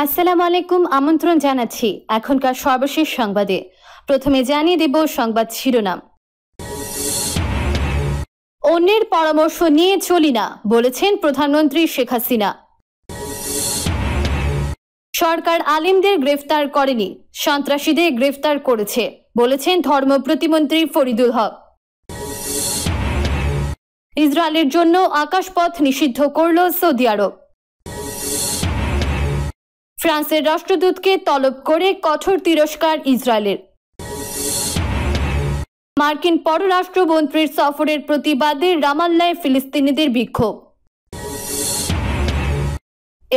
আসসালাম আলাইকুম আমন্ত্রণ জানাচ্ছি এখনকার সর্বশেষ সংবাদে প্রথমে জানিয়ে দেব সংবাদ শিরোনাম অন্যের পরামর্শ নিয়ে চলি না বলেছেন প্রধানমন্ত্রী শেখ হাসিনা সরকার আলিমদের গ্রেফতার করেনি সন্ত্রাসীদের গ্রেফতার করেছে বলেছেন ধর্ম প্রতিমন্ত্রী ফরিদুল হক ইসরায়েলের জন্য আকাশপথ নিষিদ্ধ করল সৌদি আরব ফ্রান্সের রাষ্ট্রদূতকে তলব করে কঠোর তিরস্কার ইসরায়েলের মার্কিন পররাষ্ট্রমন্ত্রীর সফরের প্রতিবাদে রামাল্লায় ফিলিস্তিনিদের বিক্ষোভ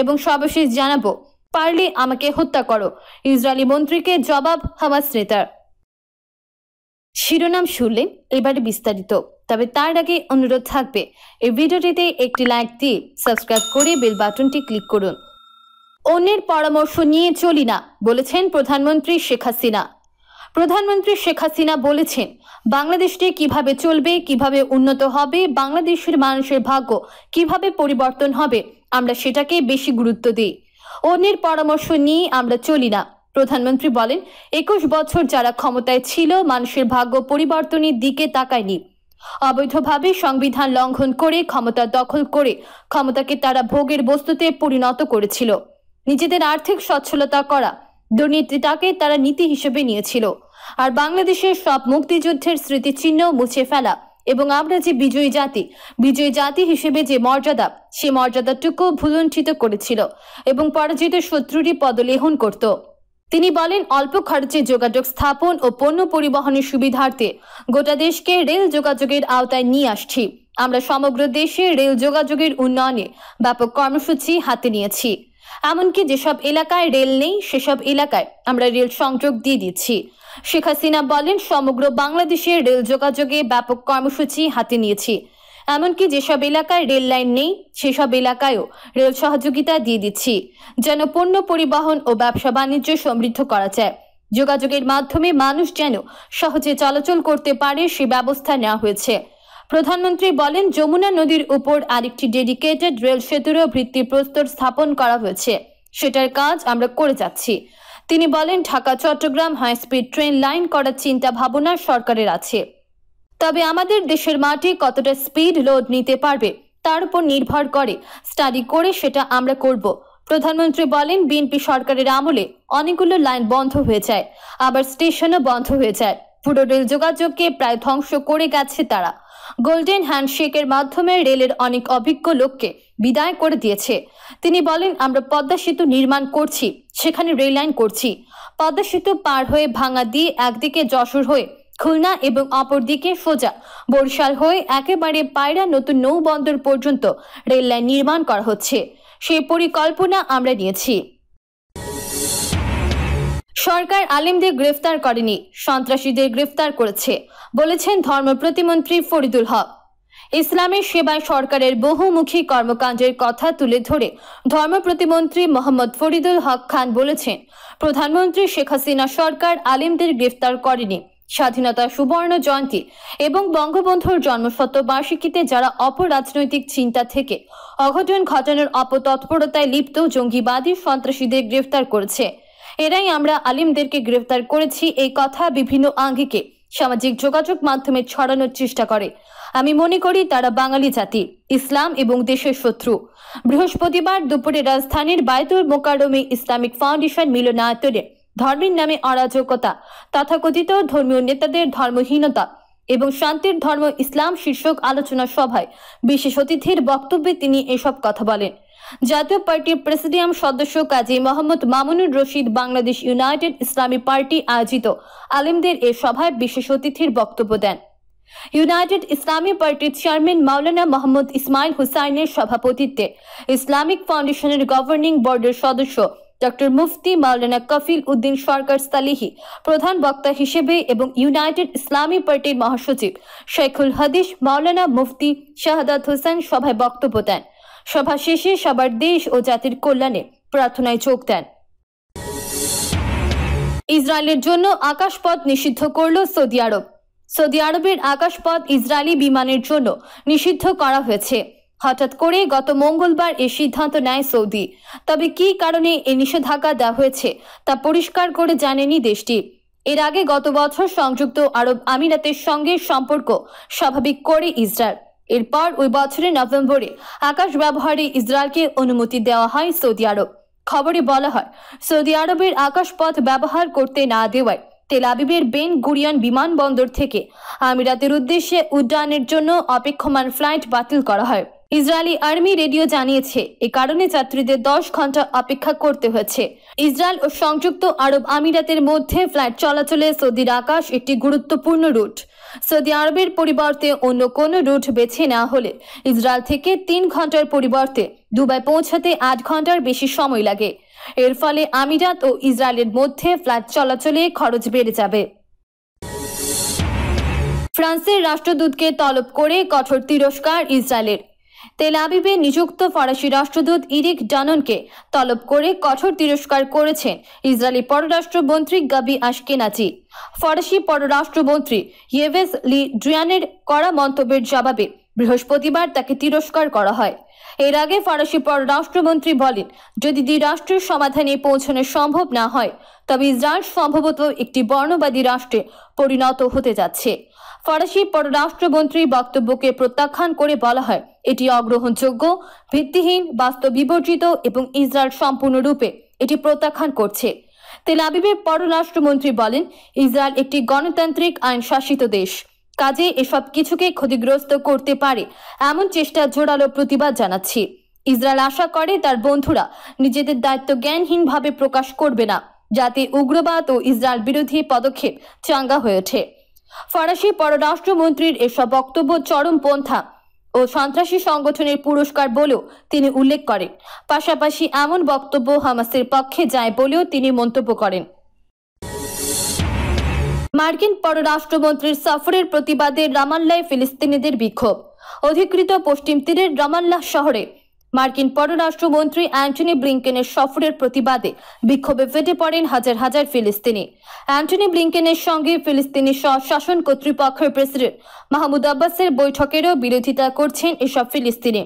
এবং সর্বশেষ জানাবো পারলে আমাকে হত্যা করো ইসরায়েলি মন্ত্রীকে জবাব হামাস নেতার শিরোনাম শুনলেন এবারে বিস্তারিত তবে তার আগে অনুরোধ থাকবে এই ভিডিওটিতে একটি লাইক দিয়ে সাবস্ক্রাইব করে বেল বাটনটি ক্লিক করুন অন্যের পরামর্শ নিয়ে চলি না বলেছেন প্রধানমন্ত্রী শেখ হাসিনা প্রধানমন্ত্রী শেখ হাসিনা বলেছেন বাংলাদেশটি কিভাবে চলবে কিভাবে উন্নত হবে বাংলাদেশের মানুষের ভাগ্য কিভাবে পরিবর্তন হবে আমরা সেটাকে বেশি গুরুত্ব দিই অন্যের পরামর্শ নিয়ে আমরা চলি না প্রধানমন্ত্রী বলেন একুশ বছর যারা ক্ষমতায় ছিল মানুষের ভাগ্য পরিবর্তনের দিকে তাকায়নি অবৈধভাবে সংবিধান লঙ্ঘন করে ক্ষমতা দখল করে ক্ষমতাকে তারা ভোগের বস্তুতে পরিণত করেছিল নিজেদের আর্থিক সচ্ছলতা করা দুর্নীতিটাকে তারা নীতি হিসেবে নিয়েছিল আর বাংলাদেশের সব মুক্তিযুদ্ধের স্মৃতিচিহ্ন মুছে ফেলা এবং আমরা যে বিজয়ী জাতি বিজয়ী জাতি হিসেবে যে মর্যাদা সে মর্যাদাটুকু ভুলঞ্চিত করেছিল এবং পরাজিত শত্রুটি পদলেহন করত তিনি বলেন অল্প খরচে যোগাযোগ স্থাপন ও পণ্য পরিবহনের সুবিধার্থে গোটা দেশকে রেল যোগাযোগের আওতায় নিয়ে আসছি আমরা সমগ্র দেশে রেল যোগাযোগের উন্নয়নে ব্যাপক কর্মসূচি হাতে নিয়েছি এমনকি যেসব এলাকায় রেল নেই সেসব এলাকায় আমরা রেল সংযোগ দিয়ে দিচ্ছি শেখ হাসিনা বলেন সমগ্র বাংলাদেশে রেল যোগাযোগে ব্যাপক কর্মসূচি হাতে নিয়েছি এমনকি যেসব এলাকায় রেল লাইন নেই সেসব এলাকায়ও রেল সহযোগিতা দিয়ে দিচ্ছি যেন পণ্য পরিবহন ও ব্যবসা বাণিজ্য সমৃদ্ধ করা যায় যোগাযোগের মাধ্যমে মানুষ যেন সহজে চলাচল করতে পারে সে ব্যবস্থা নেওয়া হয়েছে প্রধানমন্ত্রী বলেন যমুনা নদীর উপর আরেকটি ডেডিকেটেড রেল সেতুরও প্রস্তর স্থাপন করা হয়েছে সেটার কাজ আমরা করে যাচ্ছি তিনি বলেন Dhaka Chittagong high speed train line করার চিন্তা ভাবনা সরকারের আছে তবে আমাদের দেশের মাটি কতটা স্পিড লোড নিতে পারবে তার উপর নির্ভর করে স্টাডি করে সেটা আমরা করব প্রধানমন্ত্রী বলেন বিএনপি সরকারের আমলে অনেকগুলো লাইন বন্ধ হয়ে যায় আবার স্টেশনও বন্ধ হয়ে যায় পুরো রেল যোগাযোগকে প্রায় ধ্বংস করে গেছে তারা গোল্ডেন হ্যান্ডশেকের মাধ্যমে রেলের অনেক অভিজ্ঞ লোককে বিদায় করে দিয়েছে তিনি বলেন আমরা পদ্মা সেতু নির্মাণ করছি সেখানে রেল লাইন করছি পদ্মা সেতু পার হয়ে ভাঙা দিয়ে একদিকে যশোর হয়ে খুলনা এবং অপরদিকে সোজা বরিশাল হয়ে একেবারে পায়রা নতুন নৌবন্দর পর্যন্ত রেল লাইন নির্মাণ করা হচ্ছে সেই পরিকল্পনা আমরা নিয়েছি সরকার আলিমদের গ্রেফতার করেনি সন্ত্রাসীদের গ্রেফতার করেছে বলেছেন ধর্ম প্রতিমন্ত্রী ফরিদুল হক ইসলামের সেবায় সরকারের বহুমুখী কর্মকাণ্ডের কথা তুলে ধরে ধর্ম প্রতিমন্ত্রী মোহাম্মদ ফরিদুল হক খান বলেছেন প্রধানমন্ত্রী শেখ হাসিনা সরকার আলিমদের গ্রেফতার করেনি স্বাধীনতা সুবর্ণ জয়ন্তী এবং বঙ্গবন্ধুর জন্মশতবার্ষিকীতে যারা অপরাজনৈতিক চিন্তা থেকে অঘটন ঘটানোর অপতৎপরতায় লিপ্ত জঙ্গিবাদী সন্ত্রাসীদের গ্রেফতার করেছে এরাই আমরা আলিমদেরকে গ্রেফতার করেছি এই কথা বিভিন্ন আঙ্গিকে সামাজিক যোগাযোগ মাধ্যমে ছড়ানোর চেষ্টা করে আমি মনে করি তারা বাঙালি জাতি ইসলাম এবং দেশের শত্রু বৃহস্পতিবার দুপুরে রাজধানীর বায়তুল মোকারমে ইসলামিক ফাউন্ডেশন মিলনায়তনে ধর্মের নামে অরাজকতা তথাকথিত ধর্মীয় নেতাদের ধর্মহীনতা এবং শান্তির ধর্ম ইসলাম শীর্ষক আলোচনা সভায় বিশেষ অতিথির বক্তব্যে তিনি এসব কথা বলেন জাতীয় পার্টির প্রেসিডিয়াম সদস্য কাজী মোহাম্মদ মামুনুর রশিদ বাংলাদেশ ইউনাইটেড ইসলামী পার্টি আয়োজিত আলিমদের এ সভায় বিশেষ অতিথির বক্তব্য দেন ইউনাইটেড ইসলামী পার্টির চেয়ারম্যান মাওলানা মোহাম্মদ ইসমাইল হুসাইনের সভাপতিত্বে ইসলামিক ফাউন্ডেশনের গভর্নিং বোর্ডের সদস্য ডক্টর মুফতি মাওলানা কফিল উদ্দিন সরকার সালিহি প্রধান বক্তা হিসেবে এবং ইউনাইটেড ইসলামী পার্টির মহাসচিব শেখুল হাদিস মাওলানা মুফতি শাহাদাত হোসেন সভায় বক্তব্য দেন সভা শেষে সবার দেশ ও জাতির কল্যাণে প্রার্থনায় যোগ দেন ইসরায়েলের জন্য আকাশপথ নিষিদ্ধ করল সৌদি আরব সৌদি আরবের আকাশপথ ইসরায়েলি বিমানের জন্য নিষিদ্ধ করা হয়েছে হঠাৎ করে গত মঙ্গলবার এ সিদ্ধান্ত নেয় সৌদি তবে কি কারণে এ নিষেধাজ্ঞা দেওয়া হয়েছে তা পরিষ্কার করে জানেনি দেশটি এর আগে গত বছর সংযুক্ত আরব আমিরাতের সঙ্গে সম্পর্ক স্বাভাবিক করে ইসরায়েল এরপর ওই বছরের নভেম্বরে আকাশ ব্যবহারে ইসরায়েলকে অনুমতি দেওয়া হয় সৌদি আরব খবরে বলা হয় সৌদি আরবের আকাশপথ ব্যবহার করতে না দেওয়ায় তেল আবিবের বেন গুরিয়ান বিমানবন্দর থেকে আমিরাতের উদ্দেশ্যে উড্ডয়নের জন্য অপেক্ষমান ফ্লাইট বাতিল করা হয় ইসরায়েলি আর্মি রেডিও জানিয়েছে এ কারণে যাত্রীদের দশ ঘন্টা অপেক্ষা করতে হয়েছে ইসরায়েল ও সংযুক্ত আরব আমিরাতের মধ্যে ফ্লাইট চলাচলে সৌদির আকাশ একটি গুরুত্বপূর্ণ রুট সৌদি আরবের পরিবর্তে অন্য কোনো রুট বেছে না হলে ইসরায়েল থেকে তিন ঘন্টার পরিবর্তে দুবাই পৌঁছাতে আট ঘন্টার বেশি সময় লাগে এর ফলে আমিরাত ও ইসরায়েলের মধ্যে ফ্লাইট চলাচলে খরচ বেড়ে যাবে ফ্রান্সের রাষ্ট্রদূতকে তলব করে কঠোর তিরস্কার ইসরায়েলের তেল আবিবে নিযুক্ত ফরাসি রাষ্ট্রদূত ইরিক ডাননকে তলব করে কঠোর তিরস্কার করেছেন ইসরায়েলি পররাষ্ট্রমন্ত্রী গাবি আশকেনাচি ফরাসি পররাষ্ট্রমন্ত্রী ইয়েভেস লি ড্রিয়ানের করা মন্তব্যের জবাবে বৃহস্পতিবার তাকে তিরস্কার করা হয় এর আগে ফরাসি পররাষ্ট্রমন্ত্রী বলেন যদি দ্বিরাষ্ট্রের সমাধানে পৌঁছানো সম্ভব না হয় তবে ইসরায়েল সম্ভবত একটি বর্ণবাদী রাষ্ট্রে পরিণত হতে যাচ্ছে ফরাসি পররাষ্ট্রমন্ত্রীর বক্তব্যকে প্রত্যাখ্যান করে বলা হয় এটি অগ্রহণযোগ্য ভিত্তিহীন বাস্তব বিবর্জিত এবং ইসরায়েল সম্পূর্ণরূপে এটি প্রত্যাখ্যান করছে তেল আবিবের পররাষ্ট্রমন্ত্রী বলেন ইসরায়েল একটি গণতান্ত্রিক আইন শাসিত দেশ কাজে এসব কিছুকে ক্ষতিগ্রস্ত করতে পারে এমন চেষ্টা জোরালো প্রতিবাদ জানাচ্ছি ইসরায়েল আশা করে তার বন্ধুরা নিজেদের দায়িত্ব জ্ঞানহীনভাবে প্রকাশ করবে না যাতে উগ্রবাদ ও ইসরায়েল বিরোধী পদক্ষেপ চাঙ্গা হয়ে ওঠে ফরাসি পররাষ্ট্রমন্ত্রীর এসব বক্তব্য চরম পন্থা ও সন্ত্রাসী সংগঠনের পুরস্কার বলেও তিনি উল্লেখ করেন পাশাপাশি এমন বক্তব্য হামাসের পক্ষে যায় বলেও তিনি মন্তব্য করেন মার্কিন পররাষ্ট্রমন্ত্রীর সফরের প্রতিবাদে রামাল্লায় ফিলিস্তিনিদের বিক্ষোভ অধিকৃত পশ্চিম তীরের রামাল্লা শহরে মার্কিন পররাষ্ট্রমন্ত্রী অ্যান্টনি ব্লিংকেনের সফরের প্রতিবাদে বিক্ষোভে ফেটে পড়েন হাজার হাজার ফিলিস্তিনি অ্যান্টনি ব্লিংকেনের সঙ্গে ফিলিস্তিনি স্বশাসন কর্তৃপক্ষের প্রেসিডেন্ট মাহমুদ আব্বাসের বৈঠকেরও বিরোধিতা করছেন এসব ফিলিস্তিনি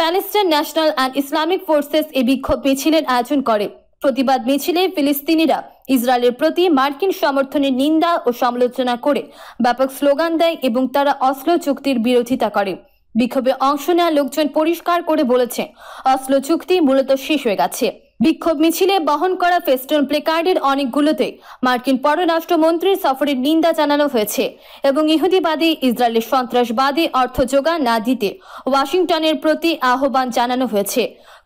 Palestine national and Islamic forces এই বিক্ষোভ মিছিলের আয়োজন করে প্রতিবাদ মিছিলে ফিলিস্তিনিরা ইসরায়েলের প্রতি মার্কিন সমর্থনের নিন্দা ও সমালোচনা করে ব্যাপক স্লোগান দেয় এবং তারা অস্লো চুক্তির বিরোধিতা করে বিক্ষোভে অংশ নেওয়া লোকজন পরিষ্কার করে বলেছে অস্লো চুক্তি মূলত শেষ হয়ে গেছে বিক্ষোভ মিছিলে বহন করা ফেস্টুন প্লেকার্ডের অনেকগুলোতে মার্কিন পররাষ্ট্রমন্ত্রীর সফরের নিন্দা জানানো হয়েছে এবং ইহুদিবাদী ইসরায়েলের সন্ত্রাসবাদী অর্থ যোগান না দিতে ওয়াশিংটনের প্রতি আহ্বান জানানো হয়েছে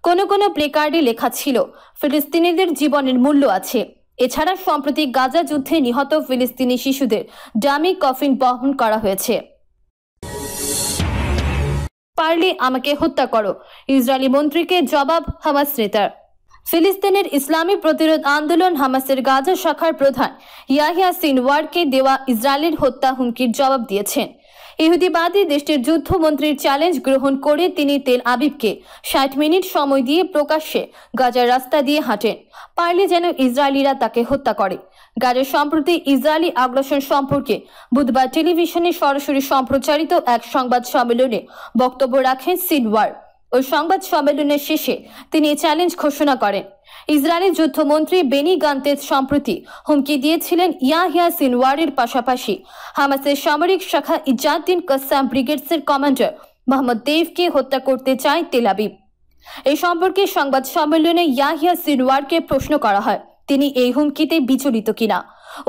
কোনো কোনো প্লেকার্ডে লেখা ছিল ফিলিস্তিনিদের জীবনের মূল্য আছে এছাড়া সম্প্রতি গাজা যুদ্ধে নিহত ফিলিস্তিনি শিশুদের ডামি কফিন বহন করা হয়েছে পারলে আমাকে হত্যা করো ইসরায়েলি মন্ত্রীকে জবাব হামাস নেতার ফিলিস্তিনের ইসলামী প্রতিরোধ আন্দোলন হামাসের গাজা শাখার প্রধান ইয়াহিয়া সিনওয়ারকে দেওয়া ইসরায়েলের হত্যা হুমকির জবাব দিয়েছেন ইহুদিবাদী দেশটির যুদ্ধমন্ত্রীর চ্যালেঞ্জ গ্রহণ করে তিনি তেল আবিবকে ষাট মিনিট সময় দিয়ে প্রকাশ্যে গাজার রাস্তা দিয়ে হাঁটেন পারলে যেন ইসরায়েলিরা তাকে হত্যা করে গাজার সম্প্রতি ইসরায়েলি আগ্রাসন সম্পর্কে বুধবার টেলিভিশনে সরাসরি সম্প্রচারিত এক সংবাদ সম্মেলনে বক্তব্য রাখেন সিনওয়ার ওই সংবাদ সম্মেলনের শেষে তিনি চ্যালেঞ্জ ঘোষণা করেন ইসরায়েলের যুদ্ধমন্ত্রী বেনি গান্তেজ সম্প্রতি হুমকি দিয়েছিলেন ইয়াহিয়া সিনওয়ারের পাশাপাশি হামাসের সামরিক শাখা ইজাদ্দিন কাসাম ব্রিগেডসের কমান্ডার মোহাম্মদ দেবকে হত্যা করতে চায় তেলাবিব এই সম্পর্কে সংবাদ সম্মেলনে ইয়াহিয়া সিনওয়ারকে প্রশ্ন করা হয় তিনি এই হুমকিতে বিচলিত কিনা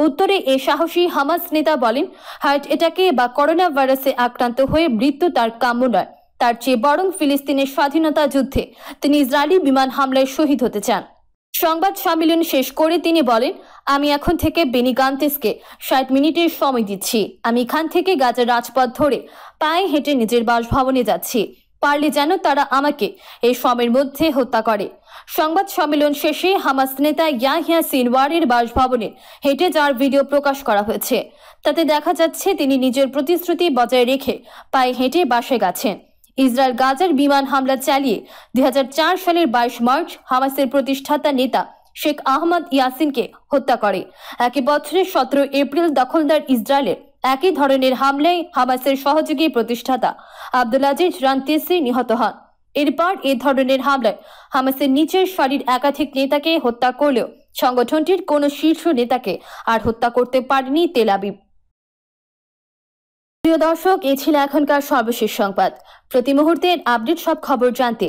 উত্তরে এ সাহসী হামাস নেতা বলেন হার্ট এটাকে বা করোনা ভাইরাসে আক্রান্ত হয়ে মৃত্যু তার কাম্য নয় তার চেয়ে বরং ফিলিস্তিনের স্বাধীনতা যুদ্ধে তিনি ইসরায়েলি বিমান হামলায় শহীদ হতে চান সংবাদ সম্মেলন শেষ করে তিনি বলেন আমি এখন থেকে বেনি গান্তেসকে ষাট মিনিটের সময় দিচ্ছি আমি এখান থেকে গাজার রাজপথ ধরে পায়ে হেঁটে নিজের বাসভবনে যাচ্ছি পারলে যেন তারা আমাকে এই সময়ের মধ্যে হত্যা করে সংবাদ সম্মেলন শেষে হামাস নেতা ইয়াহিয়া সিনওয়ারের বাসভবনে হেঁটে যাওয়ার ভিডিও প্রকাশ করা হয়েছে তাতে দেখা যাচ্ছে তিনি নিজের প্রতিশ্রুতি বজায় রেখে পায়ে হেঁটে বাসে গেছেন ইসরায়েল গাজার বিমান হামলা চালিয়ে দুই সালের বাইশ মার্চ হামাসের প্রতিষ্ঠাতা নেতা শেখ আহমদ ইয়াসিনকে হত্যা করে একই বছরের সতেরো এপ্রিল দখলদার ইসরায়েলের একই ধরনের হামলায় হামাসের সহযোগী প্রতিষ্ঠাতা আব্দুল আজিজ রান্তেসি নিহত হন এরপর এ ধরনের হামলায় হামাসের নিচের সারির একাধিক নেতাকে হত্যা করলেও সংগঠনটির কোনো শীর্ষ নেতাকে আর হত্যা করতে পারেনি তেলাবিব প্রিয় দর্শক এ ছিল এখনকার সর্বশেষ সংবাদ প্রতি মুহূর্তের আপডেট সব খবর জানতে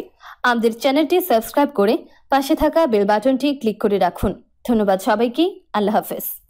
আমাদের চ্যানেলটি সাবস্ক্রাইব করে পাশে থাকা বেল বাটনটি ক্লিক করে রাখুন ধন্যবাদ সবাইকে আল্লাহ হাফেজ